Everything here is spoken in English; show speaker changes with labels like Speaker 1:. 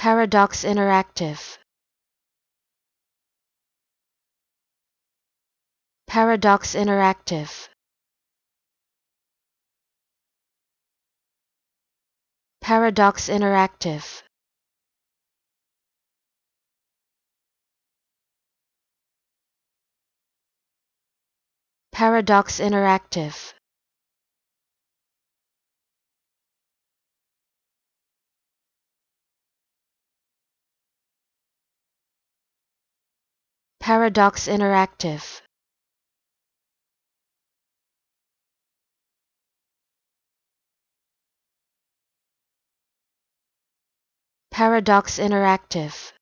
Speaker 1: Paradox Interactive Paradox Interactive Paradox Interactive Paradox Interactive Paradox Interactive Paradox Interactive